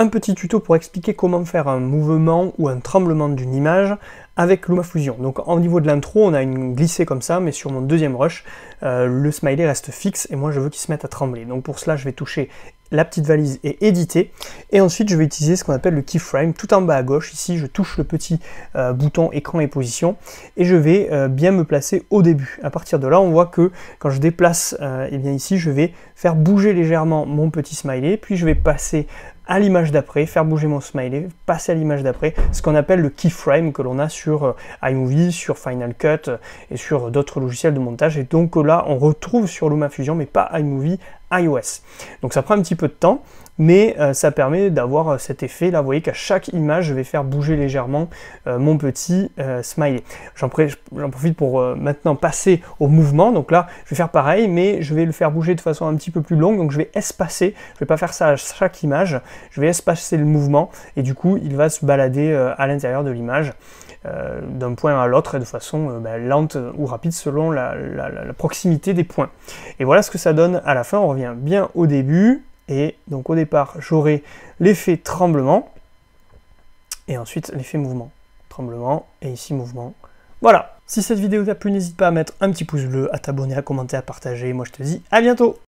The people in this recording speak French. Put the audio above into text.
un petit tuto pour expliquer comment faire un mouvement ou un tremblement d'une image avec fusion Donc au niveau de l'intro, on a une glissée comme ça, mais sur mon deuxième rush, euh, le smiley reste fixe et moi je veux qu'il se mette à trembler. Donc pour cela, je vais toucher la petite valise et éditer. Et ensuite, je vais utiliser ce qu'on appelle le keyframe tout en bas à gauche. Ici, je touche le petit euh, bouton écran et position et je vais euh, bien me placer au début. À partir de là, on voit que quand je déplace, et eh bien ici, je vais faire bouger légèrement mon petit smiley, puis je vais passer à l'image d'après, faire bouger mon smiley, passer à l'image d'après, ce qu'on appelle le keyframe que l'on a sur euh, iMovie, sur Final Cut euh, et sur d'autres logiciels de montage. Et donc là, on retrouve sur LumaFusion, mais pas iMovie, iOS. Donc ça prend un petit peu de temps, mais euh, ça permet d'avoir euh, cet effet là, vous voyez qu'à chaque image je vais faire bouger légèrement euh, mon petit smiley. J'en profite pour maintenant passer au mouvement, donc là je vais faire pareil mais je vais le faire bouger de façon un petit peu plus longue, donc je vais espacer, je vais pas faire ça à chaque image, je vais espacer le mouvement et du coup il va se balader à l'intérieur de l'image d'un point à l'autre et de façon ben, lente ou rapide selon la, proximité des points. Et voilà ce que ça donne à la fin, on bien au début. Et donc au départ, j'aurai l'effet tremblement. Et ensuite, l'effet mouvement. Tremblement et ici mouvement. Voilà. Si cette vidéo t'a plu, n'hésite pas à mettre un petit pouce bleu, à t'abonner, à commenter, à partager. Moi, je te dis à bientôt